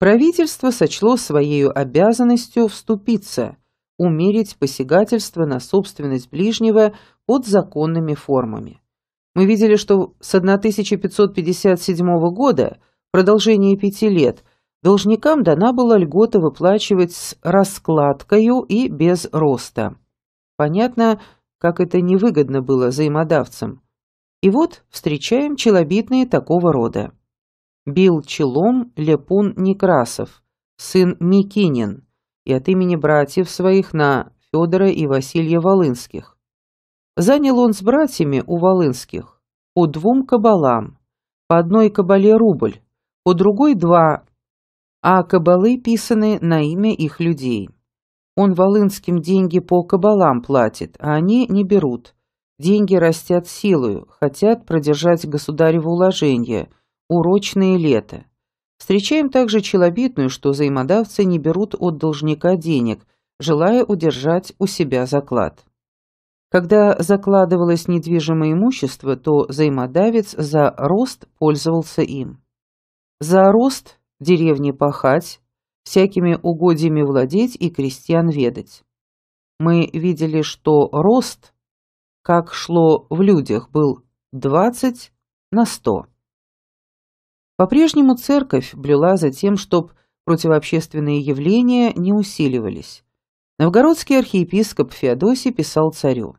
Правительство сочло своей обязанностью вступиться, умерить посягательство на собственность ближнего под законными формами. Мы видели, что с 1557 года, продолжение пяти лет, должникам дана была льгота выплачивать с раскладкою и без роста. Понятно, как это невыгодно было взаимодавцам. И вот встречаем челобитные такого рода бил челом Лепун Некрасов, сын Микинин, и от имени братьев своих на Федора и Василия Волынских. Занял он с братьями у Волынских по двум кабалам, по одной кабале рубль, по другой два, а кабалы писаны на имя их людей. Он Волынским деньги по кабалам платит, а они не берут. Деньги растят силою, хотят продержать государево уложение – урочное лето. Встречаем также челобитную, что взаимодавцы не берут от должника денег, желая удержать у себя заклад. Когда закладывалось недвижимое имущество, то взаимодавец за рост пользовался им. За рост деревни пахать, всякими угодьями владеть и крестьян ведать. Мы видели, что рост, как шло в людях, был 20 на 100. По-прежнему церковь блюла за тем, чтобы противообщественные явления не усиливались. Новгородский архиепископ Феодосий писал царю.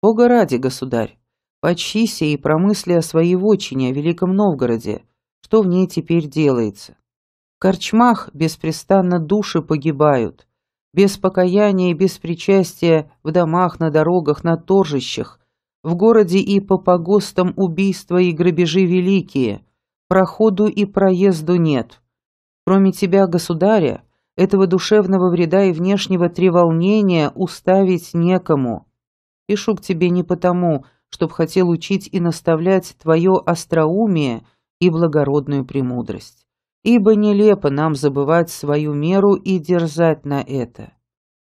«Бога ради, государь, почтися и промысли о своей вотчине, о Великом Новгороде, что в ней теперь делается. В корчмах беспрестанно души погибают, без покаяния и без причастия в домах, на дорогах, на торжищах, в городе и по погостам убийства и грабежи великие, проходу и проезду нет. Кроме тебя, государя, этого душевного вреда и внешнего треволнения уставить некому. Пишу к тебе не потому, чтоб хотел учить и наставлять твое остроумие и благородную премудрость, ибо нелепо нам забывать свою меру и дерзать на это.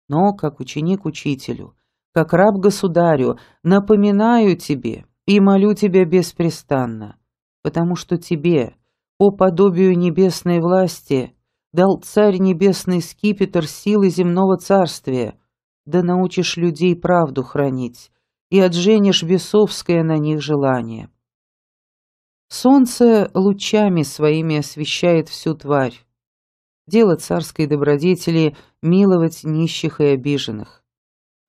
Но, как ученик учителю, как раб государю, напоминаю тебе и молю тебя беспрестанно, потому что тебе, по подобию небесной власти, дал царь небесный скипетр силы земного царствия, да научишь людей правду хранить и отженишь бесовское на них желание. Солнце лучами своими освещает всю тварь. Дело царской добродетели — миловать нищих и обиженных.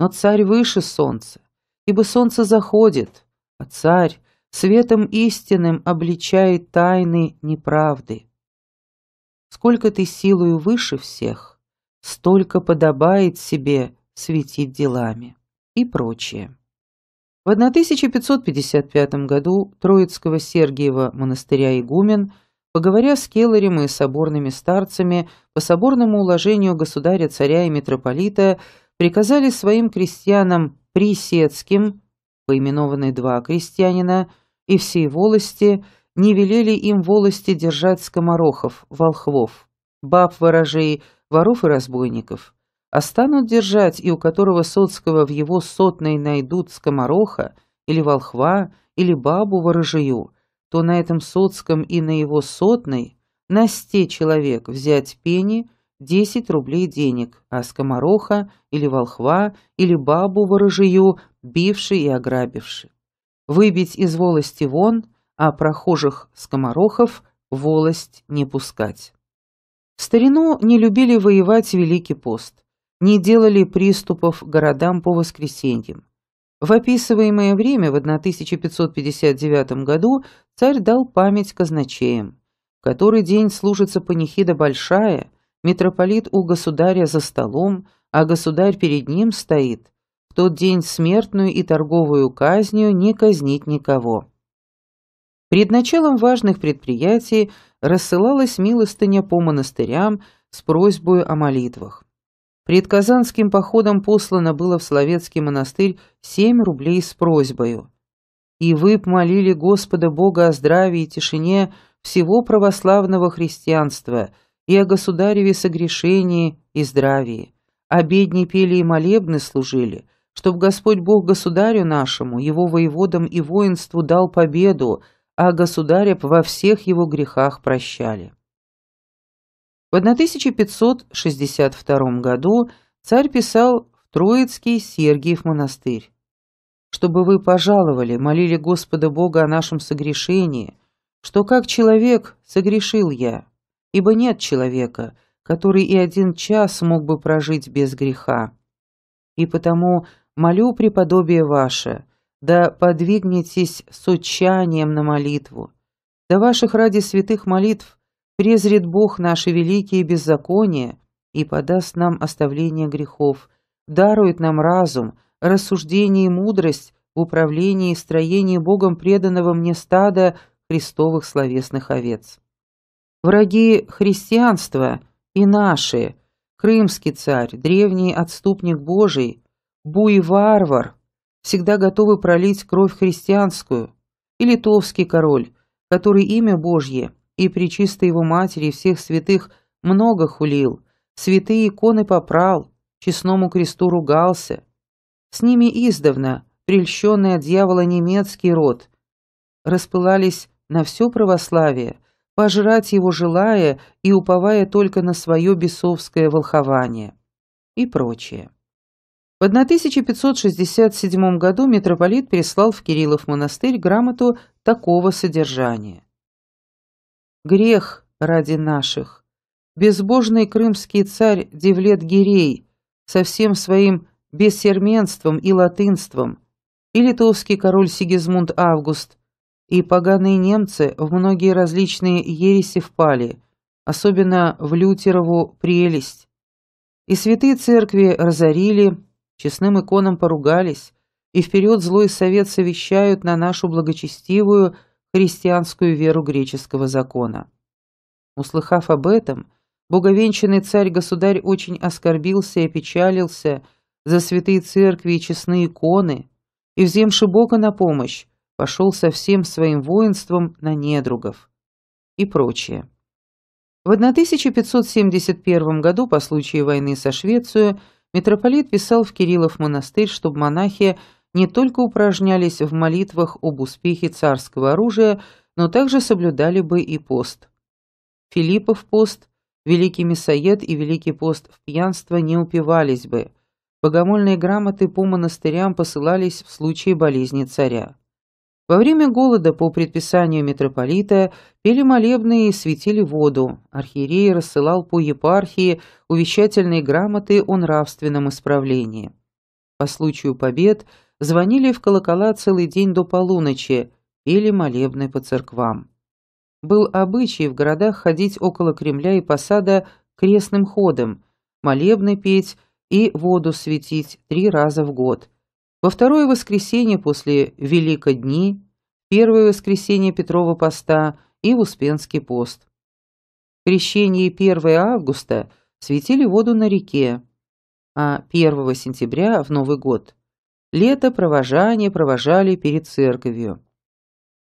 Но царь выше солнца, ибо солнце заходит, а царь светом истинным обличает тайны неправды. Сколько ты силою выше всех, столько подобает себе светить делами и прочее. В 1555 году Троицкого Сергиева монастыря игумен, поговоря с келарем и соборными старцами, по соборному уложению государя, царя и митрополита, приказали своим крестьянам Присецким, поименованные два крестьянина, и всей волости, не велели им волости держать скоморохов, волхвов, баб-ворожей, воров и разбойников. А станут держать, и у которого соцкого в его сотной найдут скомороха, или волхва, или бабу-ворожею, то на этом соцком и на его сотной на сте человек взять пени десять рублей денег, а скомороха или волхва или бабу-ворожею бивший и ограбивший. Выбить из волости вон, а прохожих скоморохов волость не пускать. В старину не любили воевать Великий пост, не делали приступов городам по воскресеньям. В описываемое время, в 1559 году, царь дал память казначеям. В который день служится панихида большая, митрополит у государя за столом, а государь перед ним стоит, тот день смертную и торговую казнью не казнить никого. Пред началом важных предприятий рассылалась милостыня по монастырям с просьбой о молитвах. Пред казанским походом послано было в Словецкий монастырь семь рублей с просьбою. «И вы молили Господа Бога о здравии и тишине всего православного христианства и о государеве согрешении и здравии. Обедни пели и молебны служили, чтоб Господь Бог государю нашему, его воеводам и воинству дал победу, а государя во всех его грехах прощали. В 1562 году царь писал в Троицкий Сергиев монастырь, «Чтобы вы пожаловали, молили Господа Бога о нашем согрешении, что как человек согрешил я, ибо нет человека, который и один час мог бы прожить без греха. И потому молю преподобие ваше, да подвигнетесь с учанием на молитву. Да ваших ради святых молитв презрит Бог наши великие беззакония и подаст нам оставление грехов, дарует нам разум, рассуждение и мудрость в управлении и строении Богом преданного мне стада христовых словесных овец. Враги христианства и наши, крымский царь, древний отступник Божий – буй-варвар, всегда готовы пролить кровь христианскую, и литовский король, который имя Божье и причисто его матери всех святых много хулил, святые иконы попрал, честному кресту ругался. С ними издавна, прельщенный от дьявола немецкий род, распылались на все православие, пожрать его желая и уповая только на свое бесовское волхование и прочее. В 1567 году митрополит прислал в Кириллов монастырь грамоту такого содержания. «Грех ради наших. Безбожный крымский царь Девлет Гирей со всем своим бессерменством и латынством, и литовский король Сигизмунд Август, и поганые немцы в многие различные ереси впали, особенно в Лютерову прелесть. И святые церкви разорили, Честным иконам поругались, и вперед злой совет совещают на нашу благочестивую христианскую веру греческого закона. Услыхав об этом, боговенчанный царь-государь очень оскорбился и опечалился за святые церкви и честные иконы, и, вземши Бога на помощь, пошел со всем своим воинством на недругов и прочее. В 1571 году по случаю войны со Швецией Митрополит писал в Кириллов монастырь, чтобы монахи не только упражнялись в молитвах об успехе царского оружия, но также соблюдали бы и пост. Филиппов пост, Великий Мясоед и Великий пост в пьянство не упивались бы. Богомольные грамоты по монастырям посылались в случае болезни царя. Во время голода по предписанию митрополита пели молебные и светили воду. Архиерей рассылал по епархии увещательные грамоты о нравственном исправлении. По случаю побед звонили в колокола целый день до полуночи, пели молебны по церквам. Был обычай в городах ходить около Кремля и посада крестным ходом, молебны петь и воду светить три раза в год – во второе воскресенье после Великодни, первое воскресенье Петрова поста и Успенский пост. Крещение 1 августа светили воду на реке, а 1 сентября в Новый год лето провожание провожали перед церковью.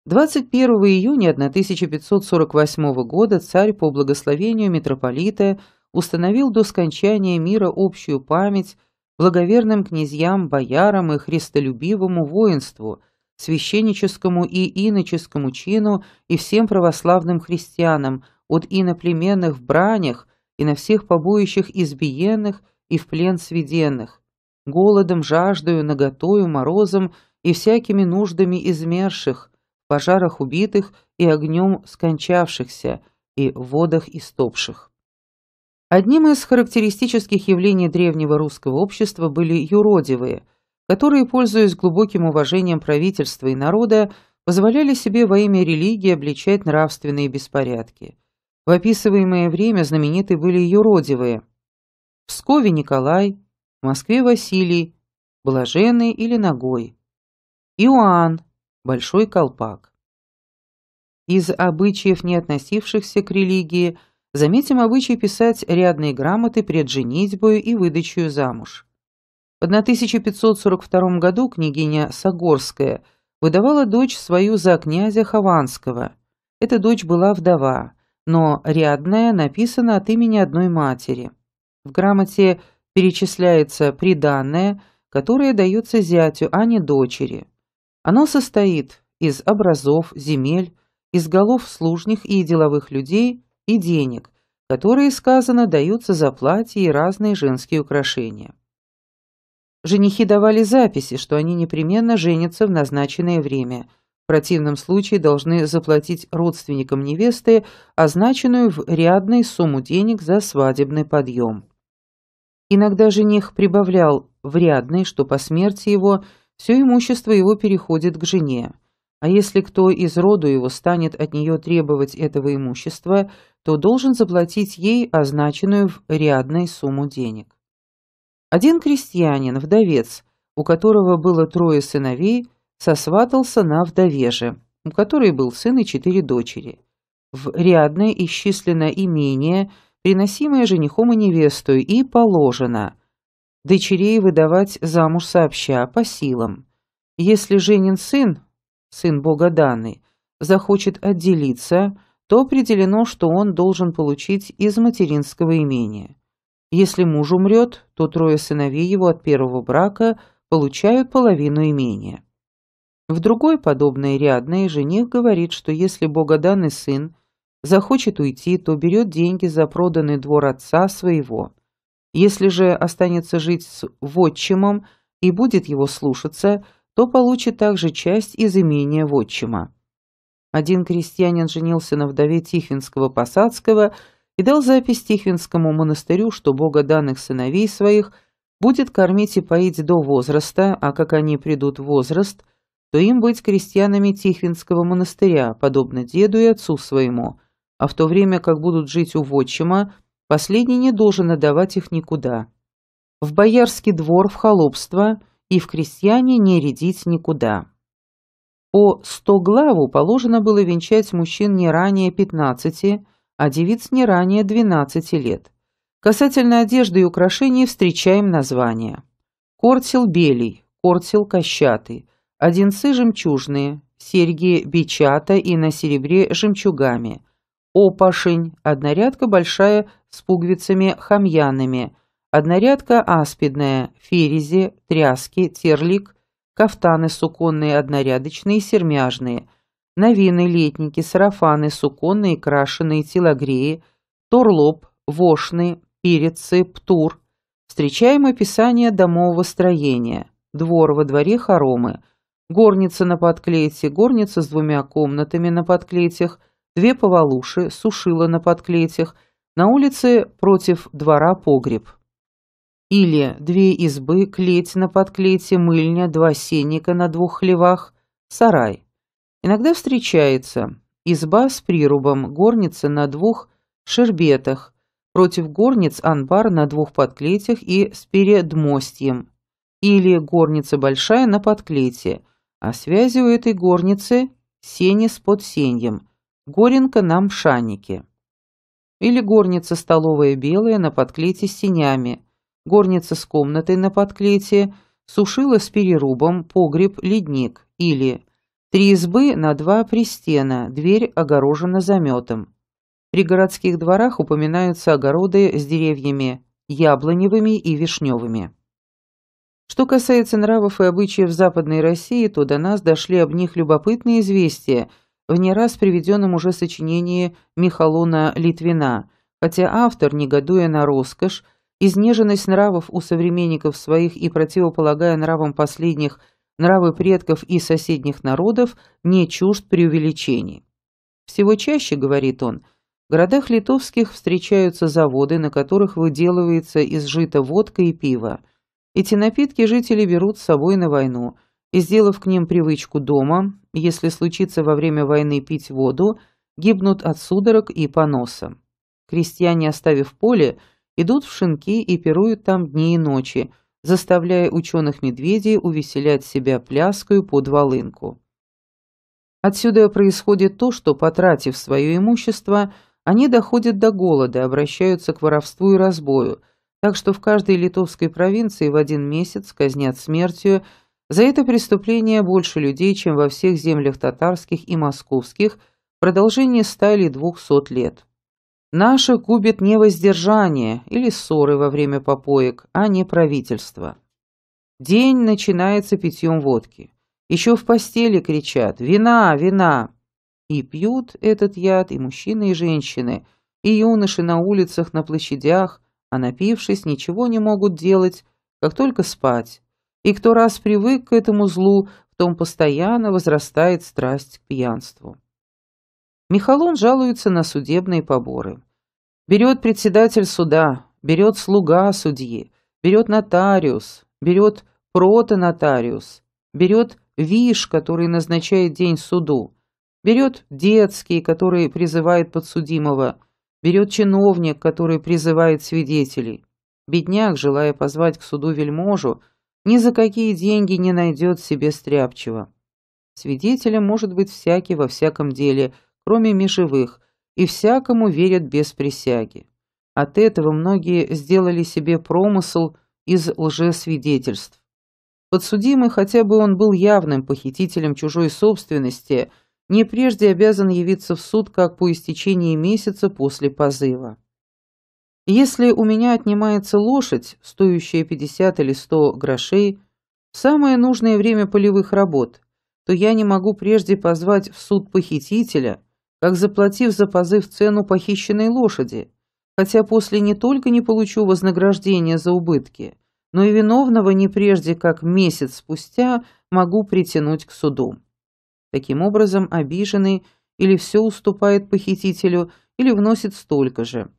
21 июня 1548 года царь по благословению митрополита установил до скончания мира общую память благоверным князьям, боярам и христолюбивому воинству, священническому и иноческому чину и всем православным христианам, от иноплеменных в бранях и на всех побоищах избиенных и в плен сведенных, голодом, жаждою, наготою, морозом и всякими нуждами измерших, пожарах убитых и огнем скончавшихся, и водах истопших. Одним из характеристических явлений древнего русского общества были юродивые, которые, пользуясь глубоким уважением правительства и народа, позволяли себе во имя религии обличать нравственные беспорядки. В описываемое время знамениты были юродивые. В Пскове Николай, в Москве Василий, Блаженный или Ногой, Иоанн, Большой Колпак. Из обычаев, не относившихся к религии – Заметим обычай писать рядные грамоты пред женитьбою и выдачей замуж. В 1542 году княгиня Сагорская выдавала дочь свою за князя Хованского. Эта дочь была вдова, но рядная написана от имени одной матери. В грамоте перечисляется приданное, которое дается зятю, а не дочери. Оно состоит из образов, земель, из голов служных и деловых людей – и денег, которые, сказано, даются за платье и разные женские украшения. Женихи давали записи, что они непременно женятся в назначенное время. В противном случае должны заплатить родственникам невесты означенную в рядной сумму денег за свадебный подъем. Иногда жених прибавлял в рядной, что по смерти его все имущество его переходит к жене а если кто из роду его станет от нее требовать этого имущества, то должен заплатить ей означенную в рядной сумму денег. Один крестьянин, вдовец, у которого было трое сыновей, сосватался на вдовеже, у которой был сын и четыре дочери. В рядной исчислено имение, приносимое женихом и невестой, и положено. Дочерей выдавать замуж сообща по силам. Если женен сын, сын бога Даны, захочет отделиться, то определено, что он должен получить из материнского имения. Если муж умрет, то трое сыновей его от первого брака получают половину имения. В другой подобной рядной жених говорит, что если богоданный сын захочет уйти, то берет деньги за проданный двор отца своего. Если же останется жить с вотчимом и будет его слушаться – то получит также часть из имения вотчима. Один крестьянин женился на вдове Тихвинского Посадского и дал запись Тихвинскому монастырю, что бога данных сыновей своих будет кормить и поить до возраста, а как они придут в возраст, то им быть крестьянами Тихвинского монастыря, подобно деду и отцу своему, а в то время как будут жить у вотчима, последний не должен отдавать их никуда. В боярский двор, в холопство – и в крестьяне не рядить никуда. По сто главу положено было венчать мужчин не ранее 15, а девиц не ранее 12 лет. Касательно одежды и украшений встречаем названия. Кортил белый, кортил кощатый, одинцы жемчужные, серьги бичата и на серебре жемчугами, опашень, однорядка большая с пуговицами хамьяными – Однорядка аспидная, ферези, тряски, терлик, кафтаны суконные однорядочные, сермяжные, новины, летники, сарафаны суконные, крашеные, телогреи, торлоп, вошны, пирецы, птур. Встречаем описание домового строения, двор во дворе хоромы, горница на подклете, горница с двумя комнатами на подклетях, две повалуши, сушила на подклетях, на улице против двора погреб. Или две избы, клеть на подклете, мыльня, два сенника на двух хлевах, сарай. Иногда встречается изба с прирубом, горница на двух шербетах, против горниц анбар на двух подклетях и с передмостьем. Или горница большая на подклете, а связи у этой горницы сени с подсеньем, горенка на мшанике. Или горница столовая белая на подклете с тенями, горница с комнатой на подклете, сушила с перерубом, погреб, ледник или три избы на два пристена, дверь огорожена заметом. При городских дворах упоминаются огороды с деревьями яблоневыми и вишневыми. Что касается нравов и обычаев Западной России, то до нас дошли об них любопытные известия в не раз приведенном уже сочинении Михалона Литвина, хотя автор, негодуя на роскошь, Изнеженность нравов у современников своих и противополагая нравам последних нравы предков и соседних народов не чужд преувеличений. Всего чаще, говорит он, в городах литовских встречаются заводы, на которых выделывается из жита водка и пиво. Эти напитки жители берут с собой на войну, и, сделав к ним привычку дома, если случится во время войны пить воду, гибнут от судорог и поноса. Крестьяне, оставив поле, – идут в шинки и пируют там дни и ночи, заставляя ученых-медведей увеселять себя пляскою под волынку. Отсюда происходит то, что, потратив свое имущество, они доходят до голода, обращаются к воровству и разбою, так что в каждой литовской провинции в один месяц казнят смертью за это преступление больше людей, чем во всех землях татарских и московских в продолжении ста или двухсот лет. Наши кубит не воздержание или ссоры во время попоек, а не правительство. День начинается питьем водки. Еще в постели кричат «Вина! Вина!» И пьют этот яд и мужчины, и женщины, и юноши на улицах, на площадях, а напившись, ничего не могут делать, как только спать. И кто раз привык к этому злу, в том постоянно возрастает страсть к пьянству. Михалон жалуется на судебные поборы. Берет председатель суда, берет слуга судьи, берет нотариус, берет протонотариус, берет виш, который назначает день суду, берет детский, который призывает подсудимого, берет чиновник, который призывает свидетелей. Бедняк, желая позвать к суду вельможу, ни за какие деньги не найдет себе стряпчего. Свидетелем может быть всякий во всяком деле, кроме межевых, и всякому верят без присяги. От этого многие сделали себе промысел из лжесвидетельств. Подсудимый, хотя бы он был явным похитителем чужой собственности, не прежде обязан явиться в суд как по истечении месяца после позыва. Если у меня отнимается лошадь, стоящая 50 или 100 грошей, в самое нужное время полевых работ, то я не могу прежде позвать в суд похитителя, как заплатив за позыв цену похищенной лошади, хотя после не только не получу вознаграждения за убытки, но и виновного не прежде, как месяц спустя могу притянуть к суду. Таким образом, обиженный или все уступает похитителю, или вносит столько же.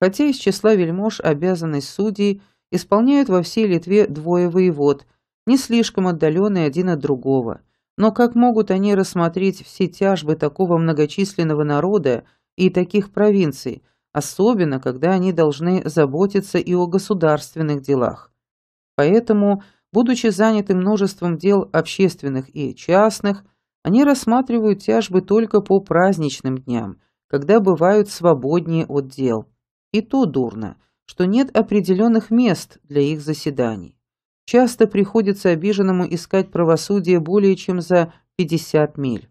Хотя из числа вельмож обязанность судей исполняют во всей Литве двое воевод, не слишком отдаленные один от другого – но как могут они рассмотреть все тяжбы такого многочисленного народа и таких провинций, особенно когда они должны заботиться и о государственных делах? Поэтому, будучи заняты множеством дел общественных и частных, они рассматривают тяжбы только по праздничным дням, когда бывают свободнее от дел. И то дурно, что нет определенных мест для их заседаний часто приходится обиженному искать правосудие более чем за 50 миль.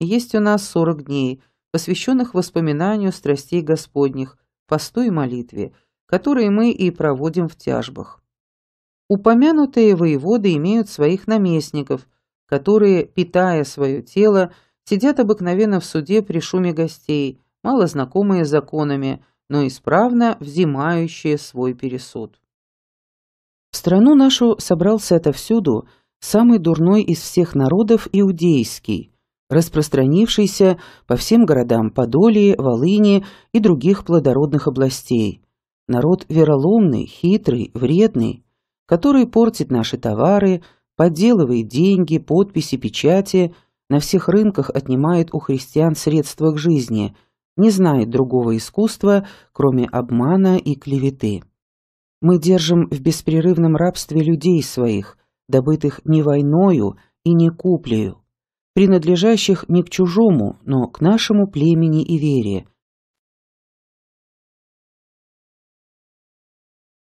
Есть у нас 40 дней, посвященных воспоминанию страстей Господних, посту и молитве, которые мы и проводим в тяжбах. Упомянутые воеводы имеют своих наместников, которые, питая свое тело, сидят обыкновенно в суде при шуме гостей, мало знакомые законами, но исправно взимающие свой пересуд. В страну нашу собрался отовсюду самый дурной из всех народов иудейский, распространившийся по всем городам Подолии, Волыни и других плодородных областей. Народ вероломный, хитрый, вредный, который портит наши товары, подделывает деньги, подписи, печати, на всех рынках отнимает у христиан средства к жизни, не знает другого искусства, кроме обмана и клеветы. Мы держим в беспрерывном рабстве людей своих, добытых не войною и не куплею, принадлежащих не к чужому, но к нашему племени и вере,